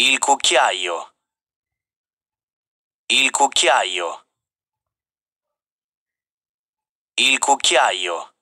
Il cucchiaio. Il cucchiaio. Il cucchiaio.